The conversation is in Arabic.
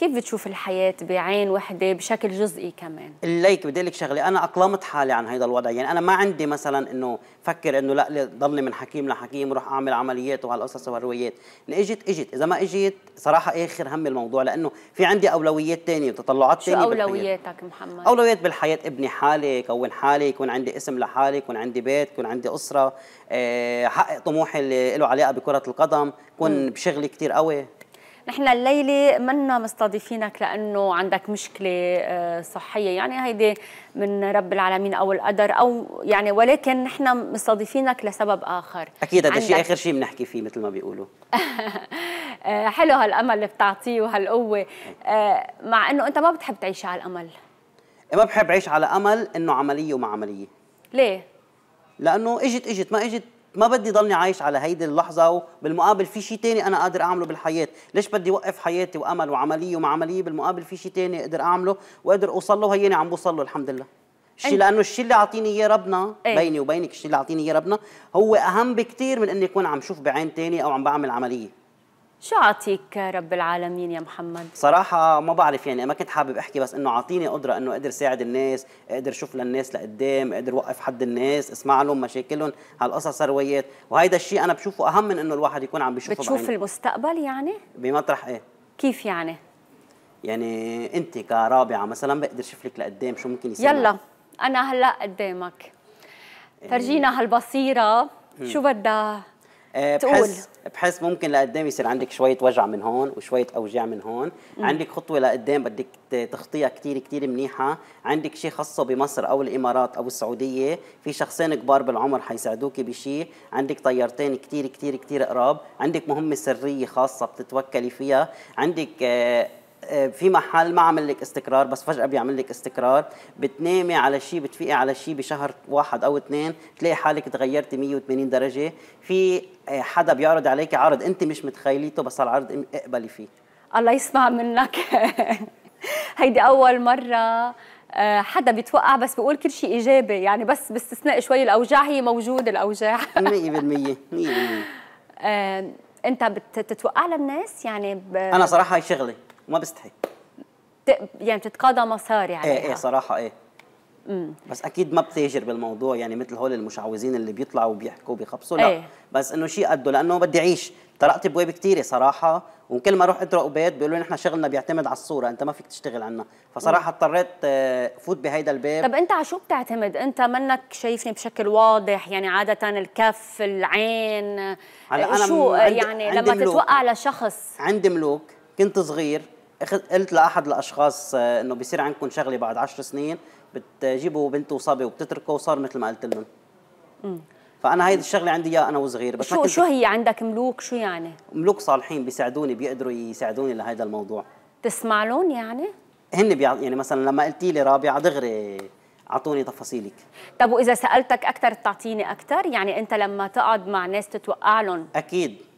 كيف بتشوف الحياة بعين وحدة بشكل جزئي كمان؟ ليك بدي لك شغلة أنا أقلمت حالي عن هذا الوضع يعني أنا ما عندي مثلا إنه فكر إنه لا ضلني من حكيم لحكيم وروح أعمل عمليات وهالقصص اللي إجت إجت إذا ما إجت صراحة آخر هم الموضوع لأنه في عندي أولويات تانية وتطلعات تانية شو أولوياتك بالحياة. محمد؟ أولويات بالحياة ابني حالي كون حالي يكون عندي اسم لحالي يكون عندي بيت يكون عندي أسرة آه، حقق طموحي اللي له علاقة بكرة القدم كون بشغلي كتير قوي نحن الليله منا مستضيفينك لانه عندك مشكله آه، صحيه يعني هيدي من رب العالمين او القدر او يعني ولكن نحن مستضيفينك لسبب اخر اكيد هذا الشيء اخر شيء بنحكي فيه مثل ما بيقولوا آه، حلو هالامل اللي بتعطيه وهالقوه آه، مع انه انت ما بتحب تعيش على الامل ما بحب اعيش على امل انه عمليه وما عمليه ليه لانه اجت اجت ما اجت ما بدي ضلني عايش على هيدي اللحظة وبالمقابل في شيء تاني أنا قادر أعمله بالحياة ليش بدي وقف حياتي وأمل وعملية وما عملية بالمقابل في شيء تاني أقدر أعمله وأقدر أوصل له هيني عم بوصل له الحمد لله الشيء لانه الشيء اللي اعطيني اياه ربنا أيه؟ بيني وبينك الشيء اللي اعطيني اياه ربنا هو اهم بكثير من اني اكون عم شوف بعين ثانيه او عم بعمل عمليه شو عطيك رب العالمين يا محمد؟ صراحة ما بعرف يعني ما كنت حابب احكي بس انه عطيني قدرة انه اقدر ساعد الناس، اقدر شوف للناس لقدام، اقدر وقف حد الناس، اسمع لهم مشاكلهم، هالقصص الروايات، وهيدا الشيء انا بشوفه اهم من انه الواحد يكون عم بيشوفه بتشوف بعينه. المستقبل يعني؟ بمطرح ايه كيف يعني؟ يعني انت كرابعة مثلا بقدر شوف لك لقدام شو ممكن يصير يلا انا هلا قدامك فرجينا إيه. هالبصيرة شو بدها آه، بحس بحس ممكن لقدام يصير عندك شويه وجع من هون وشويه اوجاع من هون مم. عندك خطوه لقدام بدك تخطيها كثير كثير منيحه عندك شيء خاصه بمصر او الامارات او السعوديه في شخصين كبار بالعمر حيساعدوك بشيء عندك طيارتين كثير كثير كثير قراب عندك مهمه سريه خاصه بتتوكلي فيها عندك آه، آه، في محل ما عمل لك استقرار بس فجاه بيعمل لك استقرار بتنامي على شيء بتفيقي على شيء بشهر واحد او اثنين تلاقي حالك تغيرتي 180 درجه في آه، حدا بيعرض عليك عرض انت مش متخيليته بس العرض اقبلي فيه الله يسمع منك هيدي اول مره آه، حدا بيتوقع بس بقول كل شيء ايجابي يعني بس باستثناء شوي الاوجاع هي موجوده الاوجاع 100% 100% انت بتتوقع للناس يعني ب... انا صراحه هي شغلي وما بستحي يعني بتتقاضى مصاري يعني عليها ايه ايه صراحه ايه مم. بس اكيد ما بتاجر بالموضوع يعني مثل هول المشعوذين اللي بيطلعوا وبيحكوا بيخبصوا لا ايه. بس انه شيء قده لانه بدي اعيش طرقت بواب كثيره صراحه وكل ما اروح اطرق بيت بيقولوا لي نحن شغلنا بيعتمد على الصوره انت ما فيك تشتغل عنا فصراحه اضطريت آه، فوت بهيدا الباب طب انت على شو بتعتمد انت منك شايفني بشكل واضح يعني عاده الكف العين شو يعني لما تتوقع لشخص عندي ملوك كنت صغير قلت لاحد الاشخاص آه، انه بيصير عندكم شغله بعد 10 سنين بتجيبوا بنت وصبي وبتتركه وصار مثل ما قلت لهم فانا هيدي الشغله عندي اياها انا وصغير بس شو شو هي عندك ملوك شو يعني ملوك صالحين بيساعدوني بيقدروا يساعدوني لهذا الموضوع تسمع لهم يعني هن بيع... يعني مثلا لما قلتي لي رابعه دغري اعطوني تفاصيلك طب واذا سالتك اكثر بتعطيني اكثر يعني انت لما تقعد مع ناس تتوقع لهم اكيد